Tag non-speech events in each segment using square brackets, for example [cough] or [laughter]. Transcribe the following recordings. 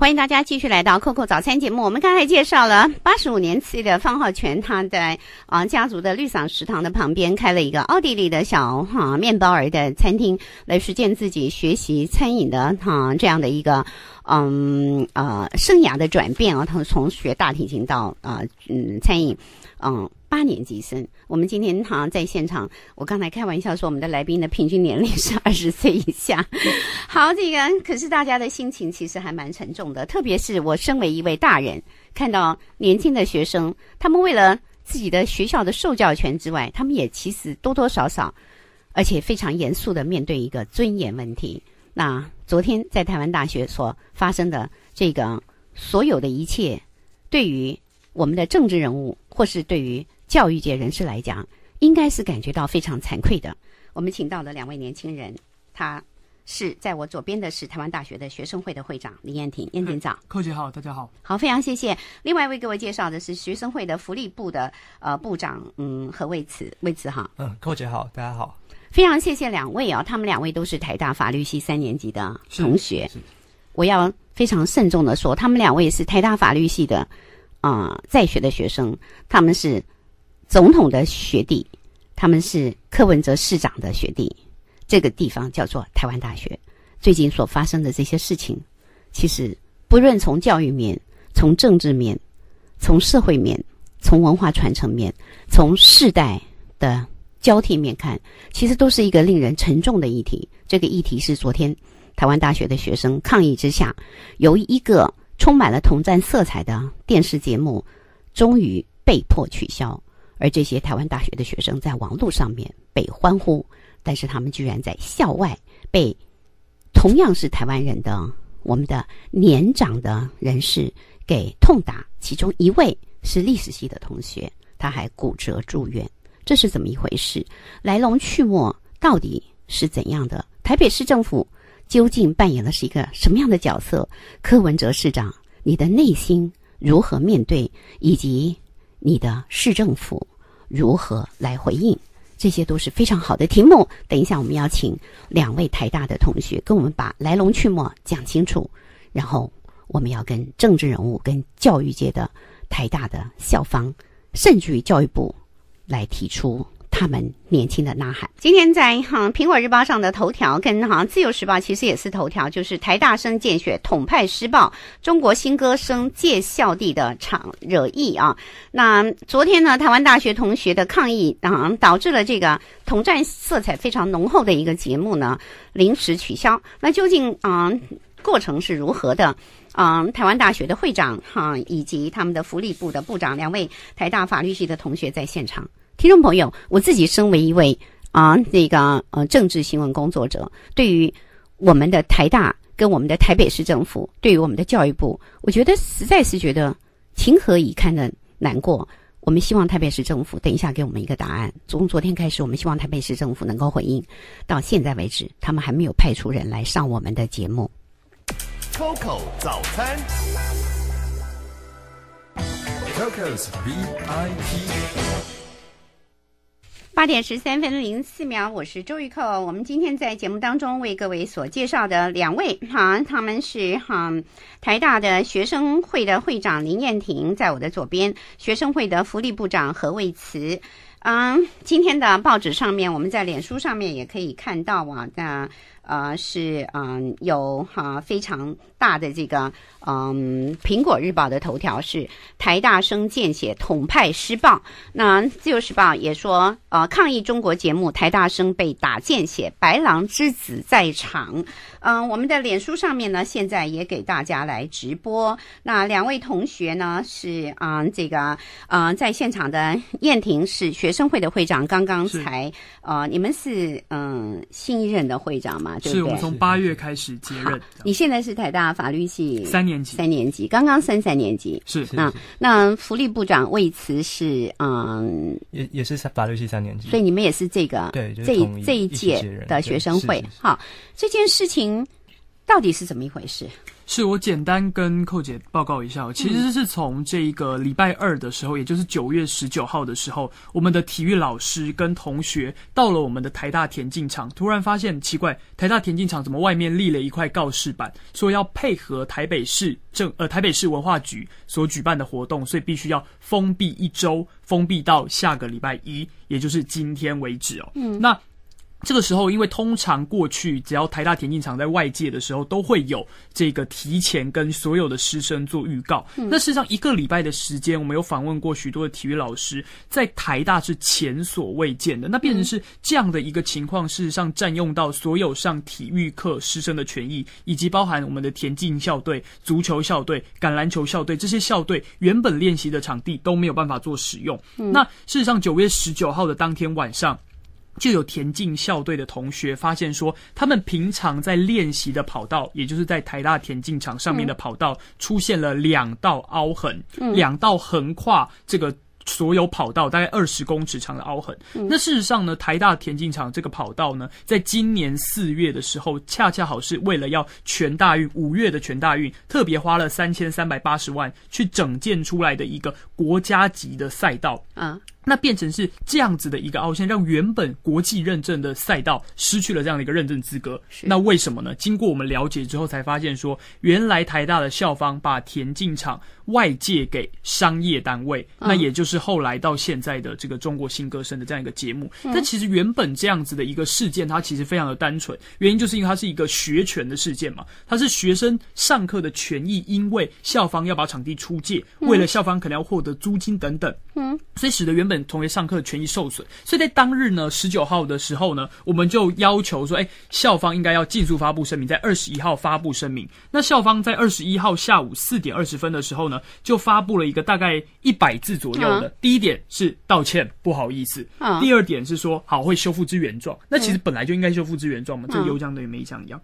欢迎大家继续来到 COCO 早餐节目。我们刚才介绍了八十五年次的方浩全，他在啊家族的绿伞食堂的旁边开了一个奥地利的小哈面包儿的餐厅，来实践自己学习餐饮的哈这样的一个嗯呃生涯的转变啊。他从学大提琴到啊嗯餐饮，嗯。八年级生，我们今天好像在现场。我刚才开玩笑说，我们的来宾的平均年龄是 [laughs] 二十岁以下。好，这个可是大家的心情其实还蛮沉重的，特别是我身为一位大人，看到年轻的学生，他们为了自己的学校的受教权之外，他们也其实多多少少，而且非常严肃的面对一个尊严问题。那昨天在台湾大学所发生的这个所有的一切，对于我们的政治人物，或是对于教育界人士来讲，应该是感觉到非常惭愧的。我们请到了两位年轻人，他是在我左边的是台湾大学的学生会的会长林燕婷，燕婷长。寇姐好，大家好。好，非常谢谢。另外为各位介绍的是学生会的福利部的呃部长，嗯，何卫慈，卫慈哈。嗯，寇姐好，大家好。非常谢谢两位啊，他们两位都是台大法律系三年级的同学。我要非常慎重的说，他们两位是台大法律系的啊在学的学生，他们是。总统的学弟，他们是柯文哲市长的学弟。这个地方叫做台湾大学。最近所发生的这些事情，其实不论从教育面、从政治面、从社会面、从文化传承面、从世代的交替面看，其实都是一个令人沉重的议题。这个议题是昨天台湾大学的学生抗议之下，由一个充满了同战色彩的电视节目，终于被迫取消。而这些台湾大学的学生在网络上面被欢呼，但是他们居然在校外被同样是台湾人的我们的年长的人士给痛打，其中一位是历史系的同学，他还骨折住院，这是怎么一回事？来龙去脉到底是怎样的？台北市政府究竟扮演的是一个什么样的角色？柯文哲市长，你的内心如何面对，以及你的市政府？如何来回应？这些都是非常好的题目。等一下，我们要请两位台大的同学跟我们把来龙去脉讲清楚，然后我们要跟政治人物、跟教育界的台大的校方，甚至于教育部来提出。他们年轻的呐喊。今天在《哈苹果日报》上的头条，跟《哈自由时报》其实也是头条，就是台大生见血统派施暴，中国新歌声借校地的场惹议啊。那昨天呢，台湾大学同学的抗议，嗯，导致了这个统战色彩非常浓厚的一个节目呢，临时取消。那究竟嗯过程是如何的？嗯，台湾大学的会长哈，以及他们的福利部的部长，两位台大法律系的同学在现场。听众朋友，我自己身为一位啊，那个呃政治新闻工作者，对于我们的台大跟我们的台北市政府，对于我们的教育部，我觉得实在是觉得情何以堪的难过。我们希望台北市政府等一下给我们一个答案。从昨天开始，我们希望台北市政府能够回应，到现在为止，他们还没有派出人来上我们的节目。Coco 早餐，Coco's B I T。八点十三分零四秒，我是周玉蔻。我们今天在节目当中为各位所介绍的两位，好，他们是哈台大的学生会的会长林燕婷，在我的左边；学生会的福利部长何卫慈。嗯，今天的报纸上面，我们在脸书上面也可以看到啊。那。呃，是嗯，有哈非常大的这个嗯，《苹果日报》的头条是台大生见血，统派施暴。那《自由时报》也说，呃，抗议中国节目台大生被打见血，白狼之子在场。嗯，我们的脸书上面呢，现在也给大家来直播。那两位同学呢，是嗯，这个嗯，在现场的燕婷是学生会的会长，刚刚才呃，你们是嗯，新一任的会长嘛？对不对？是我们从八月开始接任。你现在是台大法律系三年级，三年级，刚刚升三年级。是啊，那福利部长魏慈是嗯，也也是法律系三年级，所以你们也是这个对这这一届的学生会。好，这件事情。到底是怎么一回事？是我简单跟寇姐报告一下，其实是从这一个礼拜二的时候，也就是九月十九号的时候，我们的体育老师跟同学到了我们的台大田径场，突然发现奇怪，台大田径场怎么外面立了一块告示板，说要配合台北市政呃台北市文化局所举办的活动，所以必须要封闭一周，封闭到下个礼拜一，也就是今天为止哦。嗯，那。这个时候，因为通常过去只要台大田径场在外界的时候，都会有这个提前跟所有的师生做预告。那事实上，一个礼拜的时间，我们有访问过许多的体育老师，在台大是前所未见的。那变成是这样的一个情况，事实上占用到所有上体育课师生的权益，以及包含我们的田径校队、足球校队、橄榄球校队这些校队原本练习的场地都没有办法做使用。那事实上，九月十九号的当天晚上。就有田径校队的同学发现说，他们平常在练习的跑道，也就是在台大田径场上面的跑道，出现了两道凹痕，两道横跨这个所有跑道大概二十公尺长的凹痕。那事实上呢，台大田径场这个跑道呢，在今年四月的时候，恰恰好是为了要全大运，五月的全大运，特别花了三千三百八十万去整建出来的一个国家级的赛道啊。那变成是这样子的一个凹陷，让原本国际认证的赛道失去了这样的一个认证资格。那为什么呢？经过我们了解之后，才发现说，原来台大的校方把田径场外借给商业单位，那也就是后来到现在的这个中国新歌声的这样一个节目。但其实原本这样子的一个事件，它其实非常的单纯，原因就是因为它是一个学权的事件嘛，它是学生上课的权益，因为校方要把场地出借，为了校方可能要获得租金等等，嗯，所以使得原。本同学上课权益受损，所以在当日呢，十九号的时候呢，我们就要求说，哎，校方应该要尽速发布声明，在二十一号发布声明。那校方在二十一号下午四点二十分的时候呢，就发布了一个大概一百字左右的。第一点是道歉，不好意思。第二点是说，好会修复之原状。那其实本来就应该修复之原状嘛，这个油等于没讲一样。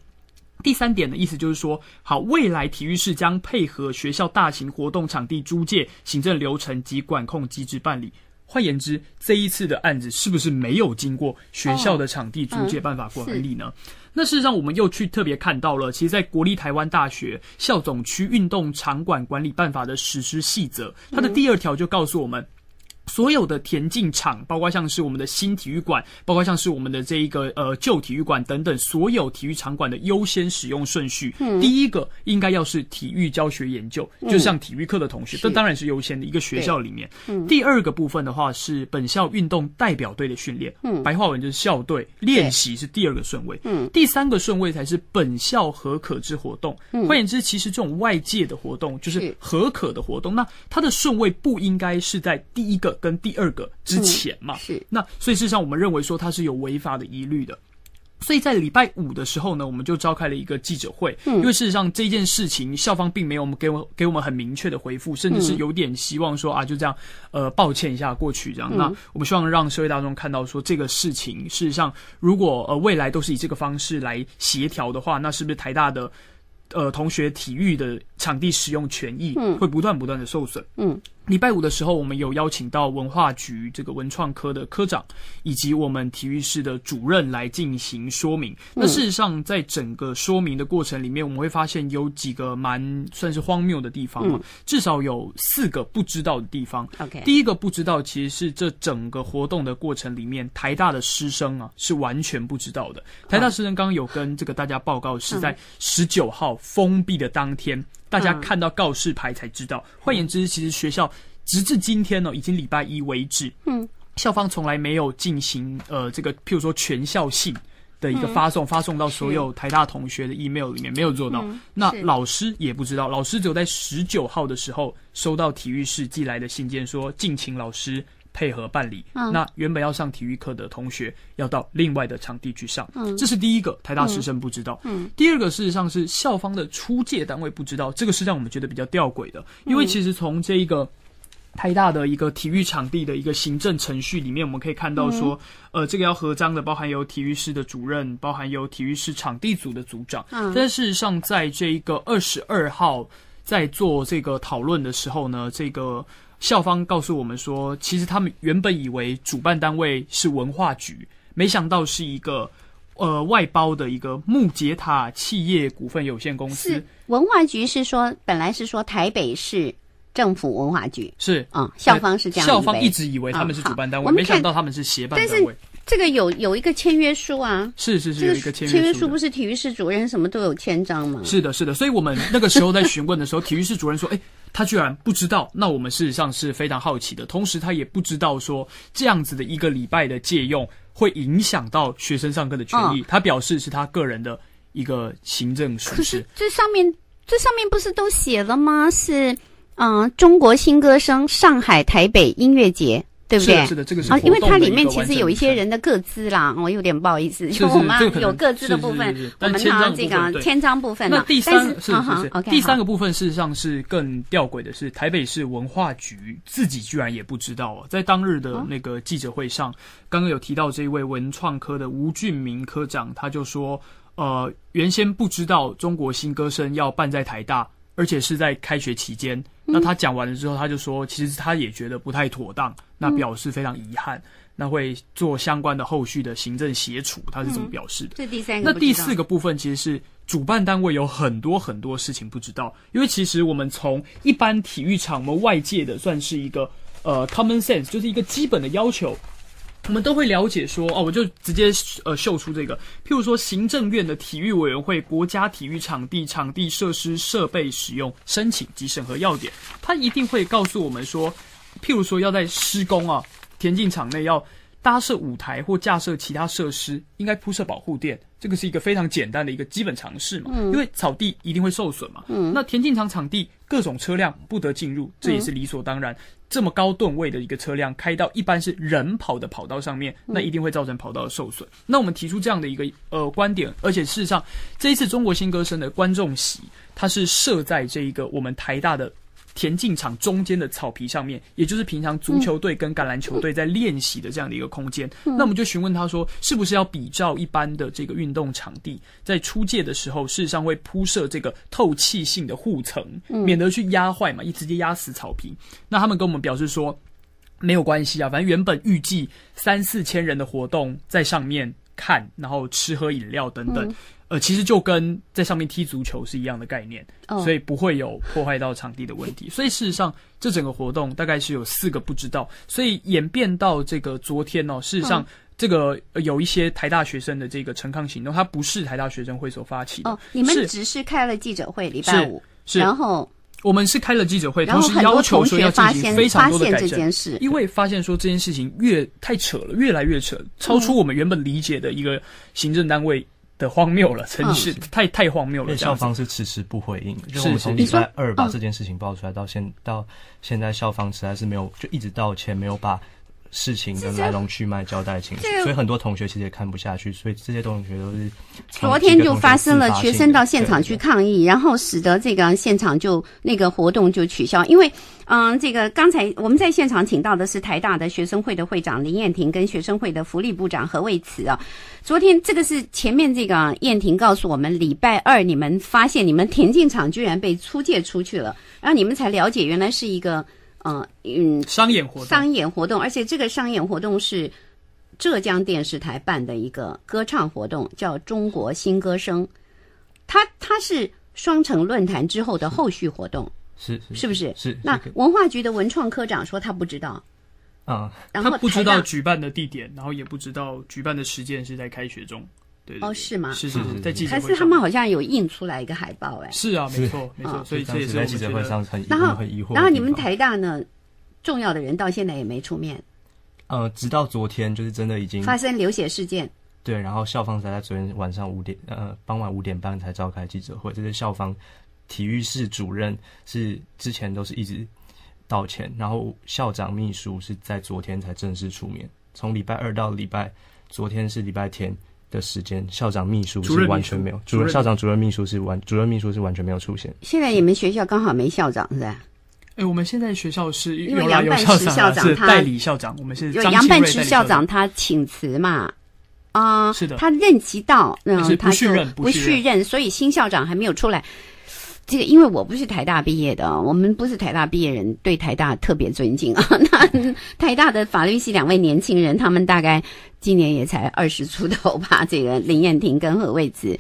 第三点的意思就是说，好，未来体育室将配合学校大型活动场地租借行政流程及管控机制办理。换言之，这一次的案子是不是没有经过学校的场地租借办法管理呢？那事实上，我们又去特别看到了，其实，在国立台湾大学校总区运动场馆管理办法的实施细则，它的第二条就告诉我们。所有的田径场，包括像是我们的新体育馆，包括像是我们的这一个呃旧体育馆等等，所有体育场馆的优先使用顺序，第一个应该要是体育教学研究，就像体育课的同学，这当然是优先的一个学校里面。第二个部分的话是本校运动代表队的训练，白话文就是校队练习是第二个顺位，第三个顺位才是本校合可之活动。换言之，其实这种外界的活动就是合可的活动，那它的顺位不应该是在第一个。跟第二个之前嘛，是那，所以事实上，我们认为说他是有违法的疑虑的，所以在礼拜五的时候呢，我们就召开了一个记者会，嗯、因为事实上这件事情校方并没有给我们给我们很明确的回复，甚至是有点希望说啊就这样，呃，抱歉一下过去这样。那我们希望让社会大众看到说这个事情，事实上如果呃未来都是以这个方式来协调的话，那是不是台大的呃同学体育的场地使用权益会不断不断的受损？嗯。礼拜五的时候，我们有邀请到文化局这个文创科的科长，以及我们体育室的主任来进行说明。那事实上，在整个说明的过程里面，我们会发现有几个蛮算是荒谬的地方啊，至少有四个不知道的地方。OK，第一个不知道其实是这整个活动的过程里面，台大的师生啊是完全不知道的。台大师生刚刚有跟这个大家报告，是在十九号封闭的当天。大家看到告示牌才知道。换言之，其实学校直至今天呢，已经礼拜一为止，嗯，校方从来没有进行呃这个譬如说全校性的一个发送，发送到所有台大同学的 email 里面没有做到。那老师也不知道，老师只有在十九号的时候收到体育室寄来的信件，说敬请老师。配合办理，那原本要上体育课的同学要到另外的场地去上，这是第一个，台大师生不知道。第二个，事实上是校方的出借单位不知道，这个是让我们觉得比较吊诡的。因为其实从这个台大的一个体育场地的一个行政程序里面，我们可以看到说，呃，这个要合章的，包含有体育室的主任，包含有体育室场地组的组长。但事实上，在这一个二十二号在做这个讨论的时候呢，这个。校方告诉我们说，其实他们原本以为主办单位是文化局，没想到是一个呃外包的一个木杰塔企业股份有限公司。是文化局是说本来是说台北市政府文化局是啊，校方是这样。校方一直以为他们是主办单位，没想到他们是协办单位。但是这个有有一个签约书啊，是是是，有一个签约书不是体育室主任什么都有签章吗？是的是的，所以我们那个时候在询问的时候，[laughs] 体育室主任说：“哎。”他居然不知道，那我们事实上是非常好奇的。同时，他也不知道说这样子的一个礼拜的借用会影响到学生上课的权益。他表示是他个人的一个行政疏失。可是，这上面这上面不是都写了吗？是，嗯，中国新歌声上海台北音乐节。对不对？是的，这个是啊，因为它里面其实有一些人的个资啦，我有点不好意思。因为我们有个资的部分，我们拿这个篇章部分那第三是是是，第三个部分事实上是更吊诡的是，台北市文化局自己居然也不知道哦，在当日的那个记者会上，刚刚有提到这一位文创科的吴俊明科长，他就说，呃，原先不知道中国新歌声要办在台大，而且是在开学期间。那他讲完了之后，他就说，其实他也觉得不太妥当，那表示非常遗憾，那会做相关的后续的行政协处，他是怎么表示的？这第三个，那第四个部分其实是主办单位有很多很多事情不知道，因为其实我们从一般体育场，我们外界的算是一个呃 common sense，就是一个基本的要求。我们都会了解说哦，我就直接呃秀出这个，譬如说行政院的体育委员会国家体育场地场地设施设备使用申请及审核要点，他一定会告诉我们说，譬如说要在施工啊田径场内要。搭设舞台或架设其他设施，应该铺设保护垫，这个是一个非常简单的一个基本常识嘛。嗯。因为草地一定会受损嘛。嗯。那田径场场地各种车辆不得进入，这也是理所当然。这么高吨位的一个车辆开到一般是人跑的跑道上面，那一定会造成跑道的受损。那我们提出这样的一个呃观点，而且事实上这一次中国新歌声的观众席，它是设在这一个我们台大的。田径场中间的草皮上面，也就是平常足球队跟橄榄球队在练习的这样的一个空间，那我们就询问他说，是不是要比较一般的这个运动场地，在出界的时候，事实上会铺设这个透气性的护层，免得去压坏嘛，一直接压死草皮。那他们跟我们表示说，没有关系啊，反正原本预计三四千人的活动在上面看，然后吃喝饮料等等。呃，其实就跟在上面踢足球是一样的概念，所以不会有破坏到场地的问题。所以事实上，这整个活动大概是有四个不知道。所以演变到这个昨天哦，事实上这个有一些台大学生的这个陈抗行动，它不是台大学生会所发起的。你们只是开了记者会，礼拜五，是然后我们是开了记者会，同然要很多同学发现，发现这件事，因为发现说这件事情越太扯了，越来越扯，超出我们原本理解的一个行政单位。的荒谬了，真是太太荒谬了。校方是迟迟不回应，就是从礼拜二把这件事情爆出来，到现到现在，校方实在是没有就一直道歉，没有把。事情的来龙去脉交代清楚，所以很多同学其实也看不下去，所以这些同学都是。昨天就发生了学生到现场去抗议，然后使得这个现场就那个活动就取消，因为嗯，这个刚才我们在现场请到的是台大的学生会的会长林彦婷跟学生会的福利部长何卫慈啊。昨天这个是前面这个燕婷告诉我们，礼拜二你们发现你们田径场居然被出借出去了，然后你们才了解原来是一个。嗯，嗯，商演活动，商演活动，而且这个商演活动是浙江电视台办的一个歌唱活动，叫《中国新歌声》，它它是双城论坛之后的后续活动，是是不是？是那文化局的文创科长说他不知道，啊，他不知道举办的地点，然后也不知道举办的时间是在开学中。哦，是吗？是是是，在记者会上，但是他们好像有印出来一个海报，哎，是啊，没错没错，所以所以在记者会上很然后很疑惑。然后你们台大呢，重要的人到现在也没出面。呃，直到昨天，就是真的已经发生流血事件。对，然后校方才在昨天晚上五点，呃，傍晚五点半才召开记者会。这是校方体育室主任是之前都是一直道歉，然后校长秘书是在昨天才正式出面。从礼拜二到礼拜，昨天是礼拜天。的时间，校长、秘书是完全没有，主任、校长、主任秘书是完，主任秘书是完全没有出现。现在你们学校刚好没校长是吧？哎，我们现在学校是，因为杨半池校长他代理校长，我们是杨半池校长他请辞嘛，啊，是的，他任期到，嗯，他就不续任，所以新校长还没有出来。这个因为我不是台大毕业的，我们不是台大毕业人，对台大特别尊敬啊。[laughs] 那台大的法律系两位年轻人，他们大概今年也才二十出头吧。这个林燕婷跟何卫子，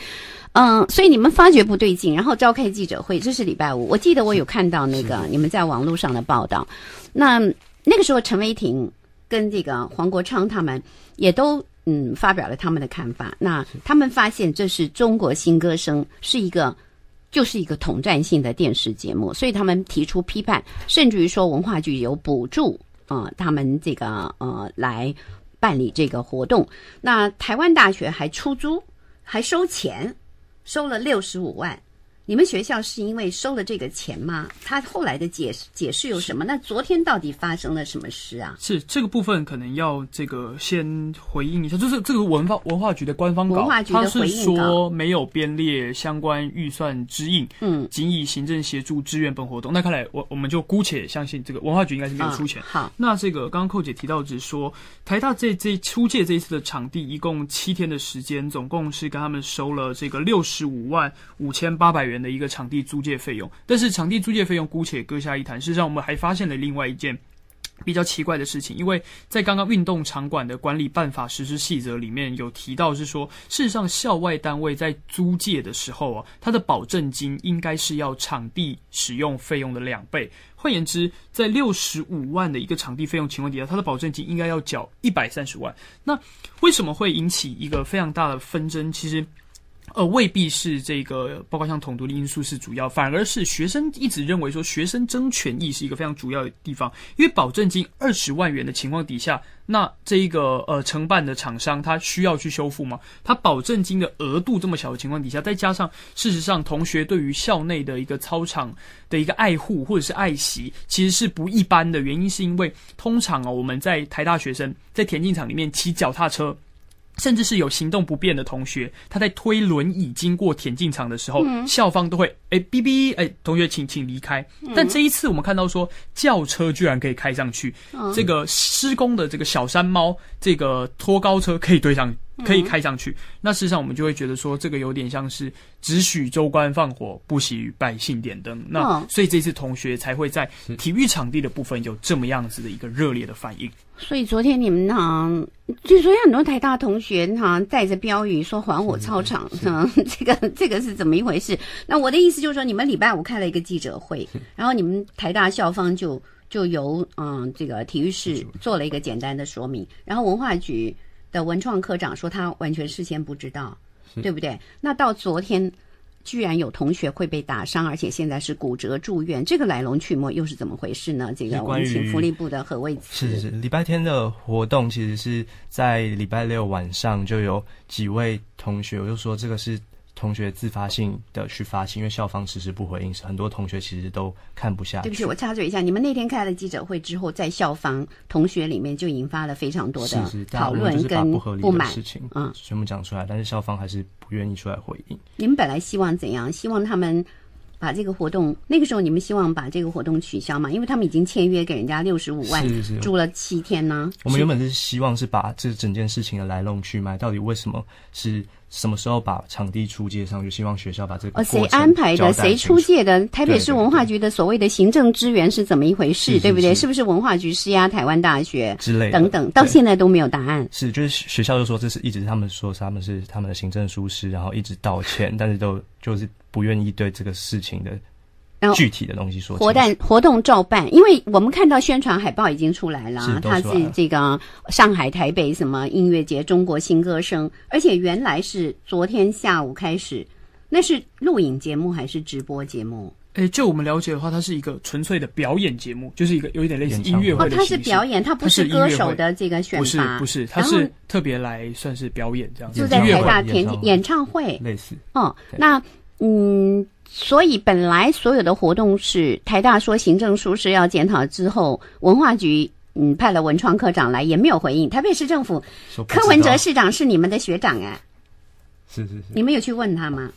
嗯，所以你们发觉不对劲，然后召开记者会，这是礼拜五。我记得我有看到那个你们在网络上的报道。那那个时候，陈伟霆跟这个黄国昌他们也都嗯发表了他们的看法。那他们发现这是中国新歌声是一个。就是一个统战性的电视节目，所以他们提出批判，甚至于说文化局有补助啊，他们这个呃来办理这个活动，那台湾大学还出租还收钱，收了六十五万。你们学校是因为收了这个钱吗？他后来的解释解释有什么？那昨天到底发生了什么事啊？是这个部分可能要这个先回应一下，就是这个文化文化局的官方稿，他是说没有编列相关预算指应，嗯，仅以行政协助支援本活动。那看来我我们就姑且相信这个文化局应该是没有出钱。好，那这个刚刚寇姐提到只说台大这这出借这一次的场地，一共七天的时间，总共是跟他们收了这个六十五万五千八百元。的一个场地租借费用，但是场地租借费用姑且搁下一谈。事实上，我们还发现了另外一件比较奇怪的事情，因为在刚刚运动场馆的管理办法实施细则里面有提到，是说事实上校外单位在租借的时候啊，它的保证金应该是要场地使用费用的两倍。换言之，在六十五万的一个场地费用情况底下，它的保证金应该要缴一百三十万。那为什么会引起一个非常大的纷争？其实。呃，未必是这个，包括像统独的因素是主要，反而是学生一直认为说学生争权益是一个非常主要的地方。因为保证金二十万元的情况底下，那这个呃承办的厂商他需要去修复吗？他保证金的额度这么小的情况底下，再加上事实上同学对于校内的一个操场的一个爱护或者是爱惜，其实是不一般的原因是因为通常哦我们在台大学生在田径场里面骑脚踏车。甚至是有行动不便的同学，他在推轮椅经过田径场的时候，校方都会哎哔哔哎同学请请离开。但这一次我们看到说，轿车居然可以开上去，这个施工的这个小山猫这个拖高车可以对上。可以开上去。那事实上，我们就会觉得说，这个有点像是“只许州官放火，不许百姓点灯”。那所以这次同学才会在体育场地的部分有这么样子的一个热烈的反应。所以昨天你们哈，据说很多台大同学哈带着标语说“还我操场”，嗯，[laughs] 这个这个是怎么一回事？那我的意思就是说，你们礼拜五开了一个记者会，然后你们台大校方就就由嗯这个体育室做了一个简单的说明，然后文化局。的文创科长说他完全事先不知道，对不对？那到昨天，居然有同学会被打伤，而且现在是骨折住院，这个来龙去脉又是怎么回事呢？这个我们请福利部的何卫慈是是是，礼拜天的活动其实是在礼拜六晚上就有几位同学，我就说这个是。同学自发性的去发信，因为校方迟迟不回应，很多同学其实都看不下去。对不起，我插嘴一下，你们那天开了记者会之后，在校方同学里面就引发了非常多的讨论跟不满事情，嗯，全部讲出来，但是校方还是不愿意出来回应。你们本来希望怎样？希望他们把这个活动，那个时候你们希望把这个活动取消嘛？因为他们已经签约给人家六十五万，住了七天呢。我们原本是希望是把这整件事情的来龙去脉，到底为什么是？什么时候把场地出借上？去？希望学校把这个哦，谁安排的？谁出借的？台北市文化局的所谓的行政支援是怎么一回事？对不对？是不是文化局施压台湾大学之类？等等，到现在都没有答案。是，就是学校就说这是一直他们说他们是他们的行政疏失，然后一直道歉，但是都就是不愿意对这个事情的。具体的东西说，活动活动照办，因为我们看到宣传海报已经出来了，他是这个上海、台北什么音乐节、中国新歌声，而且原来是昨天下午开始，那是录影节目还是直播节目？哎，就我们了解的话，它是一个纯粹的表演节目，就是一个有一点类似音乐会的，它是表演，它不是歌手的这个选拔，不是不是，它是特别来算是表演这样，就在台大田演唱会类似，哦，那。嗯，所以本来所有的活动是台大说行政书是要检讨之后，文化局嗯派了文创科长来也没有回应。台北市政府柯文哲市长是你们的学长哎，是是是，你们有去问他吗？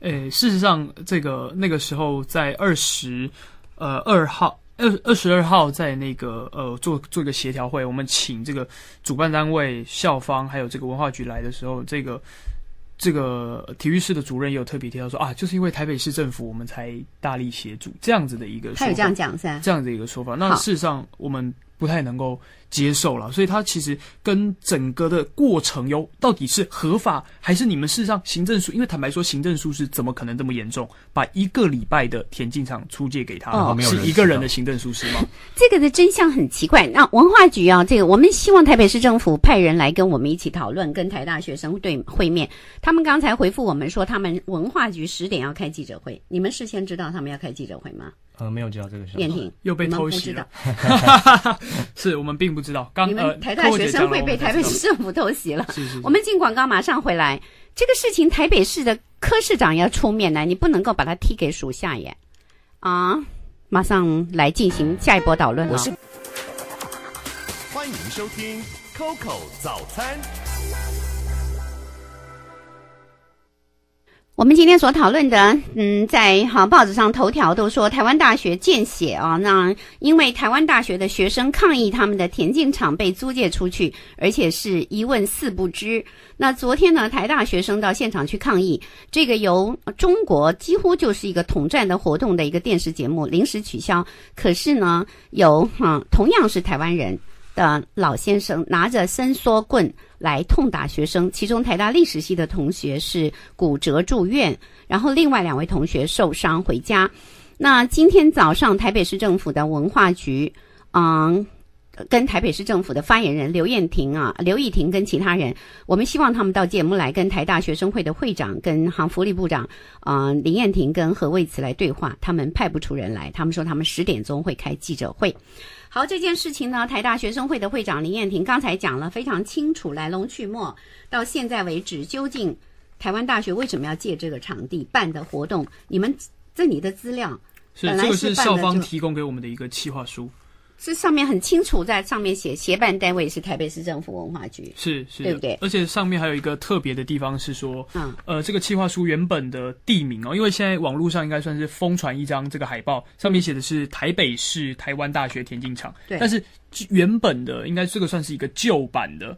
诶，事实上这个那个时候在二十呃二号二二十二号在那个呃做做一个协调会，我们请这个主办单位校方还有这个文化局来的时候，这个。这个体育室的主任也有特别提到说啊，就是因为台北市政府，我们才大力协助这样子的一个，他这样讲噻，这样子一个说法。那事实上，我们。不太能够接受了，所以他其实跟整个的过程有到底是合法还是你们事实上行政书？因为坦白说，行政书是怎么可能这么严重，把一个礼拜的田径场出借给他，是一个人的行政书是吗？这个的真相很奇怪。那文化局啊，这个我们希望台北市政府派人来跟我们一起讨论，跟台大学生对会面。他们刚才回复我们说，他们文化局十点要开记者会。你们事先知道他们要开记者会吗？呃，没有接到这个消息。又被偷袭了，[laughs] 是我们并不知道。刚们台大学生会被台北市政府偷袭了。我们进广告马上回来。这个事情台北市的柯市长要出面呢，你不能够把他踢给属下耶。啊，马上来进行下一波讨论了。欢迎收听 Coco 早餐。我们今天所讨论的，嗯，在哈报纸上头条都说台湾大学见血啊，那因为台湾大学的学生抗议他们的田径场被租借出去，而且是一问四不知。那昨天呢，台大学生到现场去抗议，这个由中国几乎就是一个统战的活动的一个电视节目临时取消。可是呢，有哈同样是台湾人。的老先生拿着伸缩棍来痛打学生，其中台大历史系的同学是骨折住院，然后另外两位同学受伤回家。那今天早上台北市政府的文化局，嗯。跟台北市政府的发言人刘燕婷啊，刘亦婷跟其他人，我们希望他们到节目来跟台大学生会的会长跟行福利部长啊林燕婷跟何卫慈来对话。他们派不出人来，他们说他们十点钟会开记者会。好，这件事情呢，台大学生会的会长林燕婷刚才讲了非常清楚来龙去脉。到现在为止，究竟台湾大学为什么要借这个场地办的活动？你们这里的资料是这个是校方提供给我们的一个企划书。是上面很清楚，在上面写协办单位是台北市政府文化局，是是，对不对？而且上面还有一个特别的地方是说，嗯，呃，这个企划书原本的地名哦，因为现在网络上应该算是疯传一张这个海报，上面写的是台北市台湾大学田径场，对，但是原本的应该这个算是一个旧版的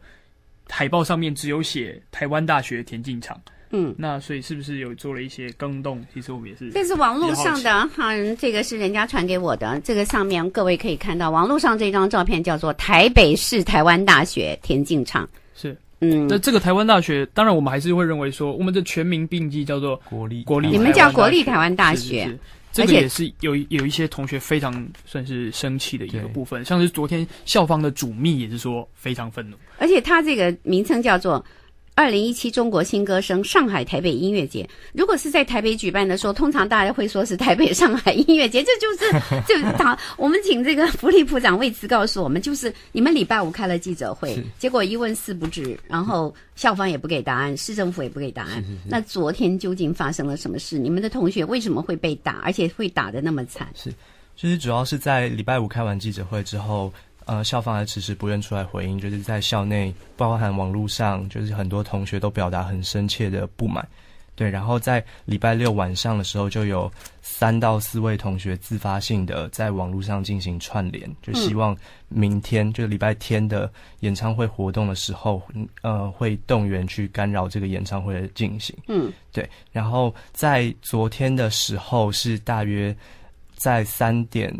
海报，上面只有写台湾大学田径场。嗯，那所以是不是有做了一些更动？其实我们也是。这是网络上的，哈，这个是人家传给我的。这个上面各位可以看到，网络上这张照片叫做“台北市台湾大学田径场”。是，嗯。那这个台湾大学，当然我们还是会认为说，我们的全民并进叫做国立国立，你们叫国立台湾大学，这个也是有有一些同学非常算是生气的一个部分，像是昨天校方的主秘也是说非常愤怒，而且他这个名称叫做。二零一七中国新歌声上海台北音乐节，如果是在台北举办的候，通常大家会说是台北上海音乐节，这就是 [laughs] 就打。我们请这个福利部长为此告诉我们，就是你们礼拜五开了记者会，结果一问四不知，然后校方也不给答案，市政府也不给答案。那昨天究竟发生了什么事？你们的同学为什么会被打，而且会打的那么惨？是，就是主要是在礼拜五开完记者会之后。呃，校方还迟迟不愿出来回应，就是在校内，包含网络上，就是很多同学都表达很深切的不满，对。然后在礼拜六晚上的时候，就有三到四位同学自发性的在网络上进行串联，就希望明天，就礼拜天的演唱会活动的时候，呃，会动员去干扰这个演唱会的进行。嗯，对。然后在昨天的时候，是大约在三点。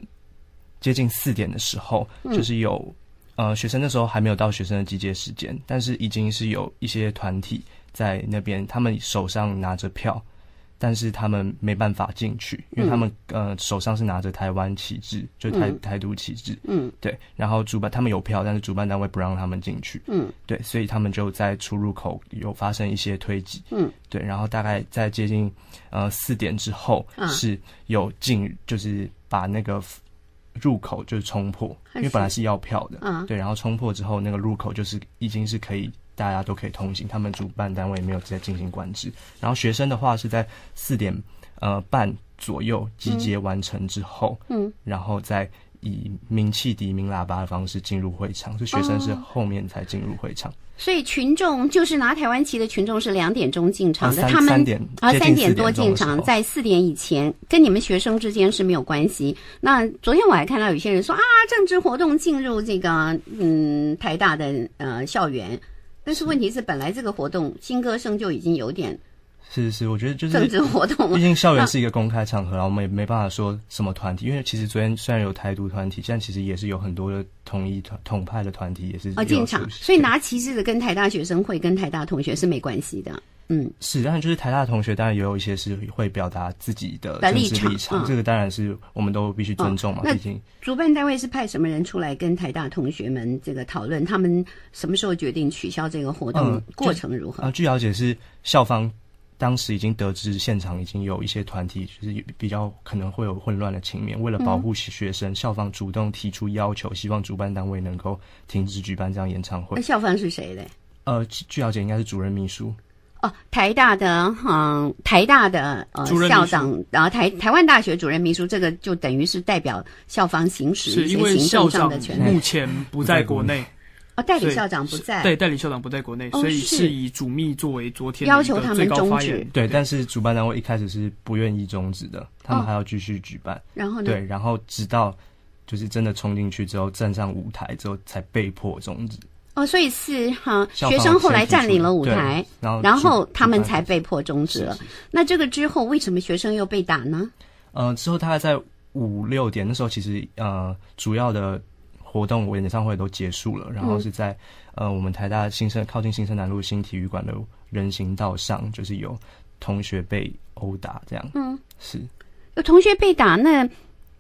接近四点的时候，就是有呃学生那时候还没有到学生的集结时间，但是已经是有一些团体在那边，他们手上拿着票，但是他们没办法进去，因为他们呃手上是拿着台湾旗帜，就台台独旗帜，嗯，对，然后主办他们有票，但是主办单位不让他们进去，嗯，对，所以他们就在出入口有发生一些推挤，嗯，对，然后大概在接近呃四点之后，是有进就是把那个。入口就是冲破，因为本来是要票的，对，然后冲破之后，那个入口就是已经是可以大家都可以通行，他们主办单位没有在进行管制。然后学生的话是在四点呃半左右集结完成之后，嗯，然后再。以鸣汽笛、鸣喇叭的方式进入会场，就学生是后面才进入会场，所以群众就是拿台湾旗的群众是两点钟进场的，他们啊三点多进场，在四点以前跟你们学生之间是没有关系。那昨天我还看到有些人说啊，政治活动进入这个嗯台大的呃校园，但是问题是本来这个活动新歌声就已经有点。是是，我觉得就是政治活动。毕竟校园是一个公开场合，然后我们也没办法说什么团体。因为其实昨天虽然有台独团体，但其实也是有很多的统一统派的团体也是。哦，进场。所以拿旗帜的跟台大学生会跟台大同学是没关系的。嗯，是。当然就是台大同学，当然也有一些是会表达自己的政治立场。这个当然是我们都必须尊重嘛。毕竟主办单位是派什么人出来跟台大同学们这个讨论？他们什么时候决定取消这个活动？过程如何？啊，据了解是校方。当时已经得知，现场已经有一些团体，就是比较可能会有混乱的情面。为了保护学生，校方主动提出要求，希望主办单位能够停止举办这样演唱会。校方是谁嘞？呃，据了解，应该是主任秘书。哦，台大的，嗯，台大的呃，校长，然后台台湾大学主任秘书，这个就等于是代表校方行使一些行政上的权利。目前不在国内。代理校长不在，对，代理校长不在国内，所以是以主秘作为昨天要求他们终止，对，但是主办单位一开始是不愿意终止的，他们还要继续举办，然后对，然后直到就是真的冲进去之后，站上舞台之后才被迫终止。哦，所以是哈，学生后来占领了舞台，然后然后他们才被迫终止。了。那这个之后为什么学生又被打呢？呃，之后大概在五六点那时候，其实呃主要的。活动，我演唱会都结束了，然后是在呃，我们台大新生靠近新生南路新体育馆的人行道上，就是有同学被殴打这样。嗯，是有同学被打，那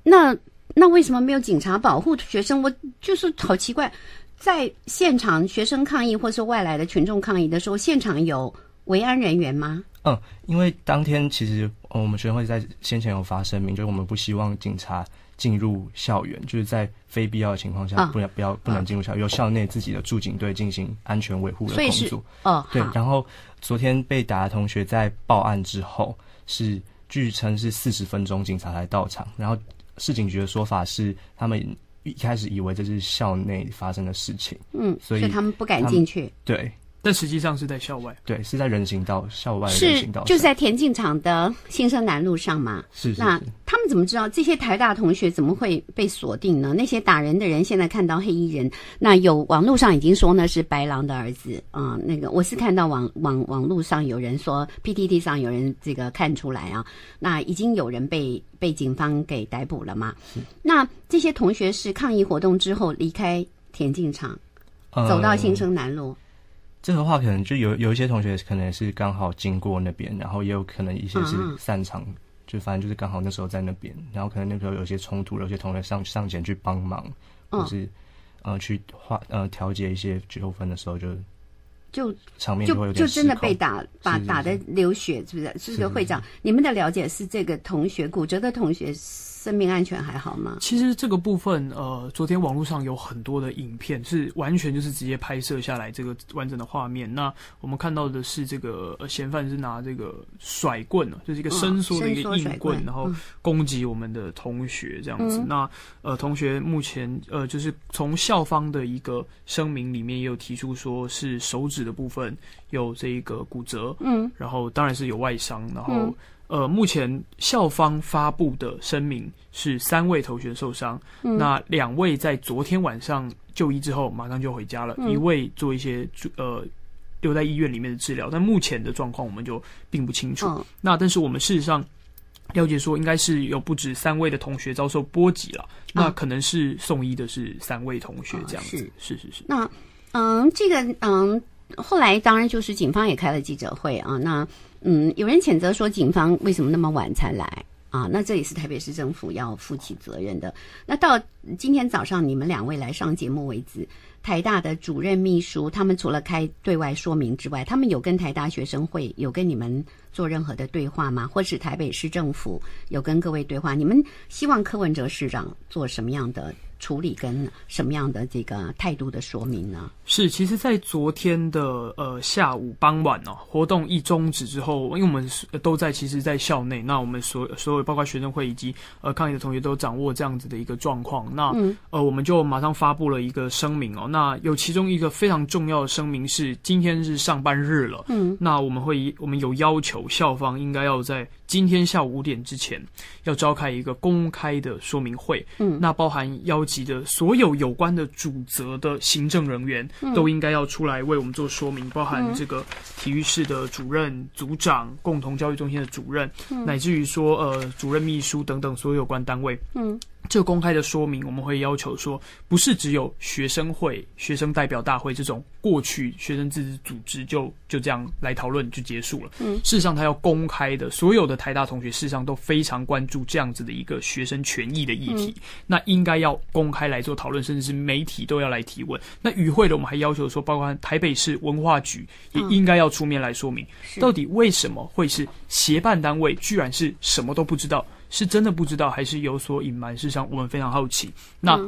那那为什么没有警察保护学生？我就是好奇怪，在现场学生抗议或是外来的群众抗议的时候，现场有维安人员吗？嗯，因为当天其实我们学生会在先前有发声明，就是我们不希望警察。进入校园就是在非必要的情况下不能不要不能进入校园，由校内自己的驻警队进行安全维护的工作。哦，对。然后昨天被打的同学在报案之后，是据称是四十分钟警察才到场。然后市警局的说法是，他们一开始以为这是校内发生的事情，嗯，所以他们不敢进去。对。但实际上是在校外，对，是在人行道，校外人行道，就是在田径场的新生南路上嘛。是，那他们怎么知道这些台大同学怎么会被锁定呢？那些打人的人现在看到黑衣人，那有网络上已经说呢是白狼的儿子啊。那个我是看到网网网络上有人说，PTT 上有人这个看出来啊。那已经有人被被警方给逮捕了嘛？那这些同学是抗议活动之后离开田径场，走到新生南路。这个话可能就有有一些同学可能是刚好经过那边，然后也有可能一些是擅长，就反正就是刚好那时候在那边，然后可能那时候有些冲突，有些同学上上前去帮忙，或是呃去化呃调节一些纠纷的时候，就就场面就就真的被打，把打的流血，是不是？这个会长，你们的了解是这个同学骨折的同学是。生命安全还好吗？其实这个部分，呃，昨天网络上有很多的影片，是完全就是直接拍摄下来这个完整的画面。那我们看到的是这个嫌犯是拿这个甩棍就是一个伸缩的一个硬棍，然后攻击我们的同学这样子。那呃，同学目前呃，就是从校方的一个声明里面也有提出，说是手指的部分有这一个骨折，嗯，然后当然是有外伤，然后。呃，目前校方发布的声明是三位同学受伤，那两位在昨天晚上就医之后马上就回家了，一位做一些呃留在医院里面的治疗，但目前的状况我们就并不清楚。那但是我们事实上了解说，应该是有不止三位的同学遭受波及了，那可能是送医的是三位同学这样子，是是是。那嗯，这个嗯，后来当然就是警方也开了记者会啊，那。嗯，有人谴责说警方为什么那么晚才来啊？那这也是台北市政府要负起责任的。那到今天早上你们两位来上节目为止。台大的主任秘书，他们除了开对外说明之外，他们有跟台大学生会有跟你们做任何的对话吗？或是台北市政府有跟各位对话？你们希望柯文哲市长做什么样的处理，跟什么样的这个态度的说明呢？是，其实，在昨天的呃下午傍晚哦，活动一终止之后，因为我们都在，其实在校内，那我们所所有包括学生会以及呃抗议的同学都掌握这样子的一个状况，那呃我们就马上发布了一个声明哦。那有其中一个非常重要的声明是，今天是上班日了。嗯，那我们会，我们有要求校方应该要在今天下午五点之前要召开一个公开的说明会。嗯，那包含邀集的所有有关的主责的行政人员都应该要出来为我们做说明，包含这个体育室的主任、组长、共同教育中心的主任，乃至于说呃主任秘书等等所有有关单位。嗯。这公开的说明，我们会要求说，不是只有学生会、学生代表大会这种过去学生自治组织就就这样来讨论就结束了。嗯，事实上，他要公开的，所有的台大同学事实上都非常关注这样子的一个学生权益的议题。嗯，那应该要公开来做讨论，甚至是媒体都要来提问。那与会的我们还要求说，包括台北市文化局也应该要出面来说明，到底为什么会是协办单位，居然是什么都不知道。是真的不知道，还是有所隐瞒？事实上，我们非常好奇。那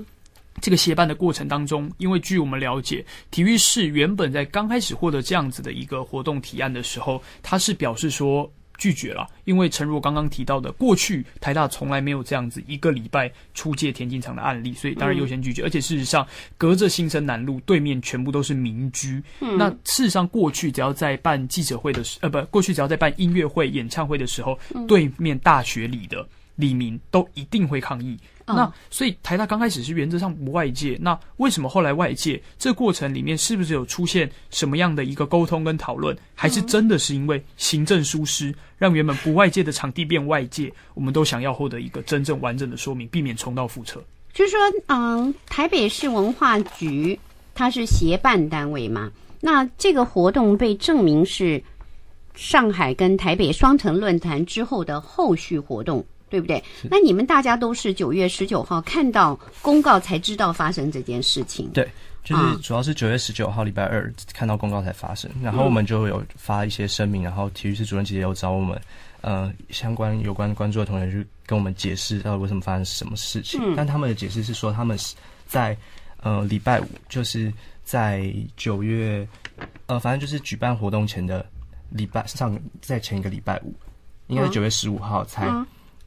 这个协办的过程当中，因为据我们了解，体育室原本在刚开始获得这样子的一个活动提案的时候，他是表示说。拒绝了，因为陈若刚刚提到的，过去台大从来没有这样子一个礼拜出借田径场的案例，所以当然优先拒绝。而且事实上，隔着新生南路对面全部都是民居，那事实上过去只要在办记者会的时，呃，不，过去只要在办音乐会、演唱会的时候，对面大学里的李明都一定会抗议。那所以台大刚开始是原则上不外界，那为什么后来外界？这过程里面是不是有出现什么样的一个沟通跟讨论？还是真的是因为行政疏失，让原本不外界的场地变外界？我们都想要获得一个真正完整的说明，避免重蹈覆辙。就是说，嗯，台北市文化局它是协办单位嘛，那这个活动被证明是上海跟台北双城论坛之后的后续活动。对不对？那你们大家都是九月十九号看到公告才知道发生这件事情。对，就是主要是九月十九号，礼拜二看到公告才发生。然后我们就有发一些声明，然后体育室主任姐姐有找我们，呃，相关有关关注的同学去跟我们解释，呃，为什么发生什么事情。但他们的解释是说，他们是在呃礼拜五，就是在九月，呃，反正就是举办活动前的礼拜上，在前一个礼拜五，应该是九月十五号才。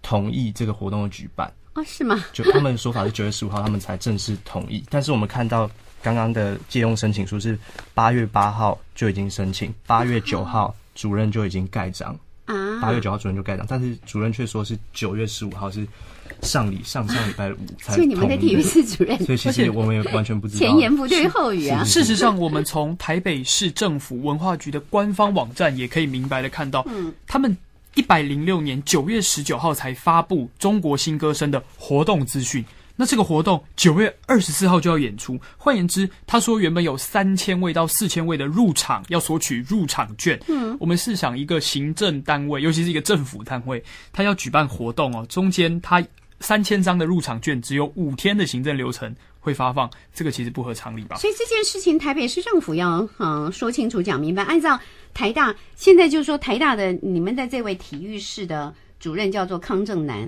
同意这个活动的举办啊？是吗？[laughs] 就他们的说法是九月十五号他们才正式同意，但是我们看到刚刚的借用申请书是八月八号就已经申请，八月九号主任就已经盖章，啊，八月九号主任就盖章，但是主任却说是九月十五号是上礼上上礼拜五才所以你们的体育室主任，所以其实我们也完全不知道前言不对后语啊。事实上，我们从台北市政府文化局的官方网站也可以明白的看到，嗯，他们。一百零六年九月十九号才发布《中国新歌声》的活动资讯。那这个活动九月二十四号就要演出。换言之，他说原本有三千位到四千位的入场要索取入场券。嗯，我们试想一个行政单位，尤其是一个政府单位，他要举办活动哦，中间他三千张的入场券只有五天的行政流程。会发放这个其实不合常理吧？所以这件事情，台北市政府要嗯说清楚、讲明白。按照台大现在就是说，台大的你们的这位体育室的主任叫做康正南，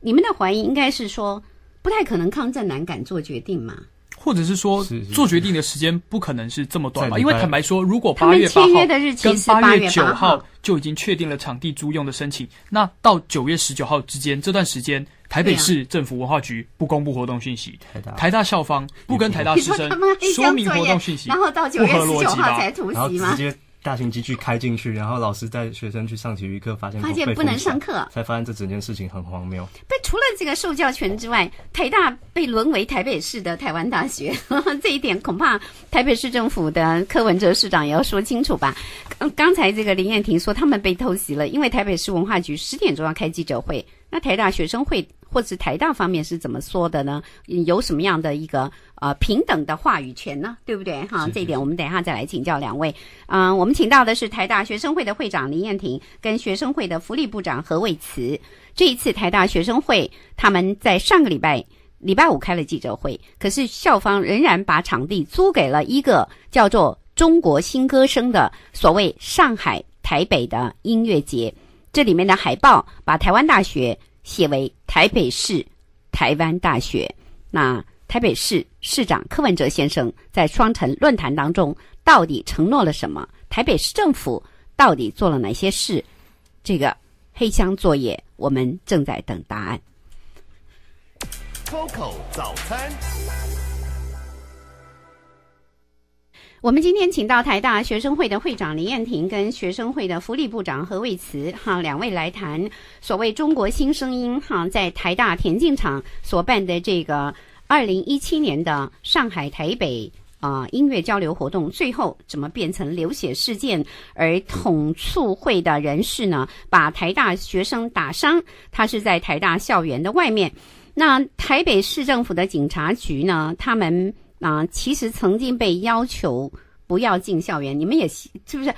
你们的怀疑应该是说不太可能康正南敢做决定嘛？或者是说，做决定的时间不可能是这么短吧？因为坦白说，如果八月八号跟八月九号就已经确定了场地租用的申请，那到九月十九号之间这段时间，台北市政府文化局不公布活动信息，台大校方不跟台大师生 [laughs] 说明活动信息，然后到九月十九号才突袭大型机具开进去，然后老师带学生去上体育课，发现发现不能上课，才发现这整件事情很荒谬。被除了这个受教权之外，台大被沦为台北市的台湾大学，[laughs] 这一点恐怕台北市政府的柯文哲市长也要说清楚吧。刚刚才这个林燕婷说他们被偷袭了，因为台北市文化局十点钟要开记者会，那台大学生会。或是台大方面是怎么说的呢？有什么样的一个呃平等的话语权呢？对不对哈？这一点我们等一下再来请教两位。嗯，我们请到的是台大学生会的会长林燕婷跟学生会的福利部长何伟慈。这一次台大学生会他们在上个礼拜礼拜五开了记者会，可是校方仍然把场地租给了一个叫做“中国新歌声”的所谓上海台北的音乐节。这里面的海报把台湾大学。写为台北市台湾大学。那台北市市长柯文哲先生在双城论坛当中到底承诺了什么？台北市政府到底做了哪些事？这个黑箱作业，我们正在等答案。Coco 早餐。我们今天请到台大学生会的会长林燕婷跟学生会的福利部长何卫慈哈两位来谈所谓中国新声音哈在台大田径场所办的这个二零一七年的上海台北啊音乐交流活动最后怎么变成流血事件而统促会的人士呢把台大学生打伤他是在台大校园的外面那台北市政府的警察局呢他们。啊，其实曾经被要求不要进校园，你们也是不是？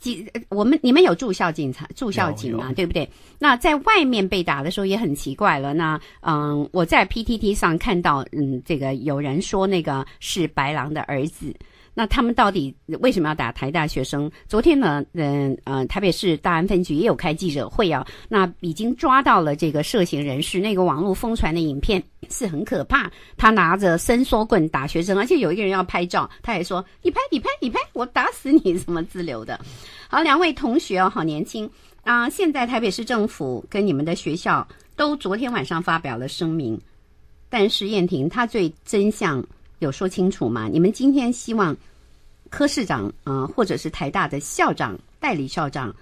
几我们你们有住校警察、住校警啊，对不对？那在外面被打的时候也很奇怪了。那嗯，我在 PTT 上看到，嗯，这个有人说那个是白狼的儿子。那他们到底为什么要打台大学生？昨天呢，嗯，呃，台北市大安分局也有开记者会啊。那已经抓到了这个涉嫌人士，那个网络疯传的影片是很可怕。他拿着伸缩棍打学生，而且有一个人要拍照，他还说：“你拍，你拍，你拍，我打死你！”什么自流的？好，两位同学哦，好年轻啊。现在台北市政府跟你们的学校都昨天晚上发表了声明，但是燕婷，她最真相。有说清楚吗？你们今天希望柯市长啊，或者是台大的校长、代理校长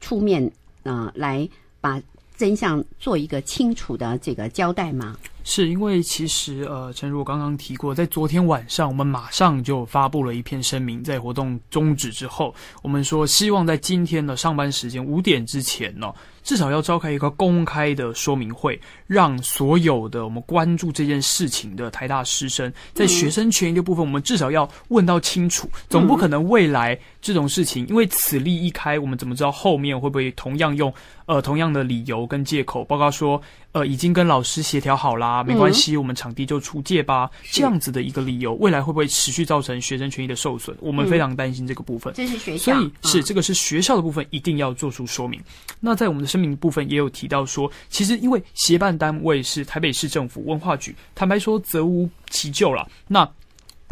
出面啊，来把真相做一个清楚的这个交代吗？是因为其实呃，陈如刚刚提过，在昨天晚上我们马上就发布了一篇声明，在活动终止之后，我们说希望在今天的上班时间五点之前呢。至少要召开一个公开的说明会，让所有的我们关注这件事情的台大师生，在学生权益的部分，我们至少要问到清楚，总不可能未来。这种事情，因为此例一开，我们怎么知道后面会不会同样用呃同样的理由跟借口，报告说呃已经跟老师协调好啦，没关系，我们场地就出借吧，这样子的一个理由，未来会不会持续造成学生权益的受损？我们非常担心这个部分。这是学校，所以是这个是学校的部分一定要做出说明。那在我们的声明部分也有提到说，其实因为协办单位是台北市政府文化局，坦白说责无其咎了。那。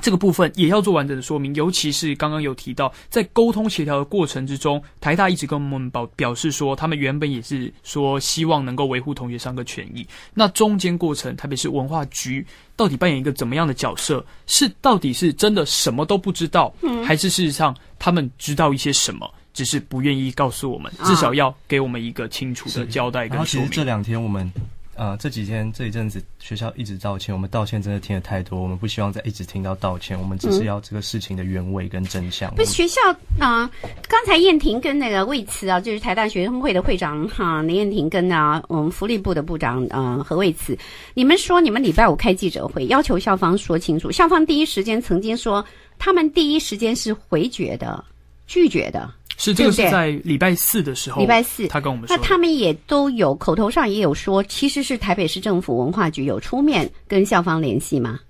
这个部分也要做完整的说明，尤其是刚刚有提到，在沟通协调的过程之中，台大一直跟我们表表示说，他们原本也是说希望能够维护同学三个权益。那中间过程，特别是文化局到底扮演一个怎么样的角色？是到底是真的什么都不知道，还是事实上他们知道一些什么，只是不愿意告诉我们？至少要给我们一个清楚的交代跟说明。这两天我们。呃，这几天这一阵子学校一直道歉，我们道歉真的听的太多，我们不希望再一直听到道歉，我们只是要这个事情的原委跟真相。不是学校啊，刚才燕婷跟那个魏慈啊，就是台大学生会的会长哈，林燕婷跟啊我们福利部的部长啊何魏慈，你们说你们礼拜五开记者会，要求校方说清楚，校方第一时间曾经说他们第一时间是回绝的，拒绝的。是，这个是在礼拜四的时候。礼拜四，他跟我们说，那他们也都有口头上也有说，其实是台北市政府文化局有出面跟校方联系吗？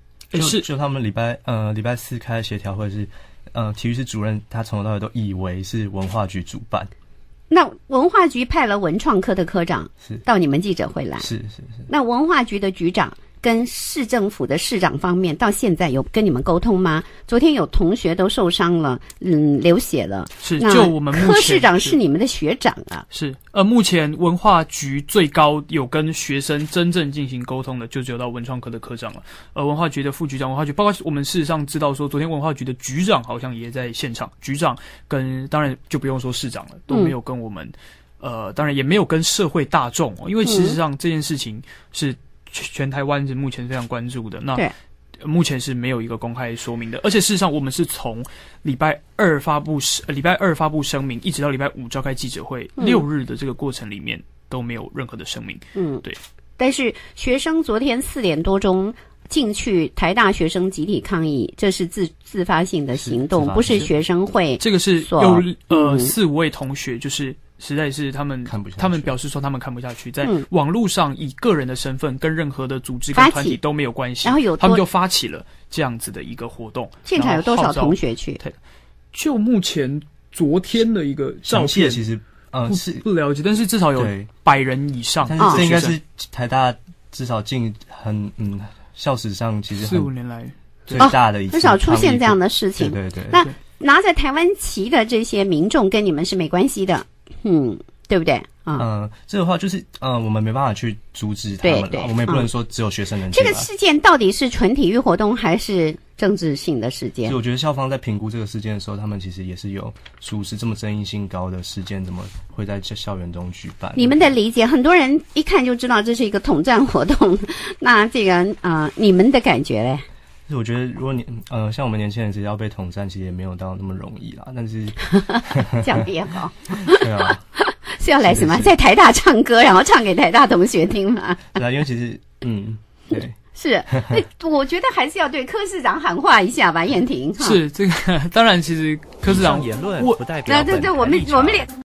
是，就他们礼拜呃礼拜四开协调会是，呃体育室主任他从头到尾都以为是文化局主办。那文化局派了文创科的科长是到你们记者会来，是是是。那文化局的局长。跟市政府的市长方面，到现在有跟你们沟通吗？昨天有同学都受伤了，嗯，流血了。是，就我们科市长是你们的学长啊。是，呃，目前文化局最高有跟学生真正进行沟通的，就只有到文创科的科长了。呃，文化局的副局长，文化局包括我们事实上知道说，昨天文化局的局长好像也在现场。局长跟当然就不用说市长了，都没有跟我们，呃，当然也没有跟社会大众，哦，因为事实上这件事情是。全台湾是目前非常关注的。那目前是没有一个公开说明的，而且事实上，我们是从礼拜二发布礼拜二发布声明，一直到礼拜五召开记者会，六日的这个过程里面都没有任何的声明。嗯，对。但是学生昨天四点多钟进去台大学生集体抗议，这是自自发性的行动，不是学生会。这个是有呃四五位同学就是。实在是他们，他们表示说他们看不下去，在网络上以个人的身份跟任何的组织跟团体都没有关系，然后有他们就发起了这样子的一个活动。现场有多少同学去？就目前昨天的一个照片，其实嗯是不了解，但是至少有百人以上。但是这应该是台大至少近很嗯校史上其实四五年来最大的一次，很少出现这样的事情。对对。那拿着台湾旗的这些民众跟你们是没关系的。嗯，对不对？嗯，嗯，这个话就是，呃，我们没办法去阻止他们，我们也不能说只有学生能。这个事件到底是纯体育活动还是政治性的事件？所以我觉得校方在评估这个事件的时候，他们其实也是有，属实这么争议性高的事件，怎么会在校校园中举办？你们的理解，很多人一看就知道这是一个统战活动，[laughs] 那这个啊，你们的感觉嘞？我觉得，如果你呃，像我们年轻人，只要被统战，其实也没有到那么容易啦。但是，这样也好。[laughs] 对啊，[laughs] 是要来什么，在台大唱歌，然后唱给台大同学听吗？那 [laughs] 因为其实，嗯，对，是。那我觉得还是要对柯市长喊话一下，王延婷。是这个，当然，其实柯市长言论不代表对对我们。我们